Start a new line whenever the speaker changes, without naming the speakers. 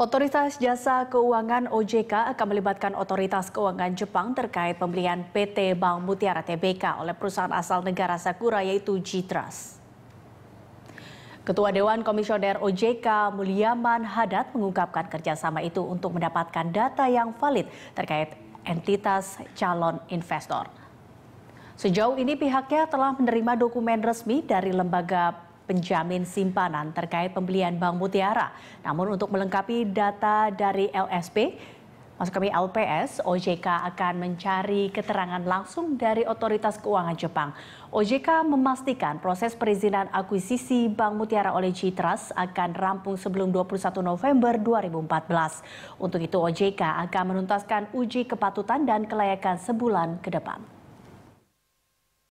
Otoritas Jasa Keuangan OJK akan melibatkan otoritas keuangan Jepang terkait pembelian PT Bank Mutiara TBK oleh perusahaan asal negara Sakura yaitu g Ketua Dewan Komisioner OJK Mulyaman Hadat mengungkapkan kerjasama itu untuk mendapatkan data yang valid terkait entitas calon investor. Sejauh ini pihaknya telah menerima dokumen resmi dari lembaga penjamin simpanan terkait pembelian Bank Mutiara. Namun untuk melengkapi data dari LSP, maksud kami LPS, OJK akan mencari keterangan langsung dari Otoritas Keuangan Jepang. OJK memastikan proses perizinan akuisisi Bank Mutiara oleh Citras akan rampung sebelum 21 November 2014. Untuk itu OJK akan menuntaskan uji kepatutan dan kelayakan sebulan ke depan.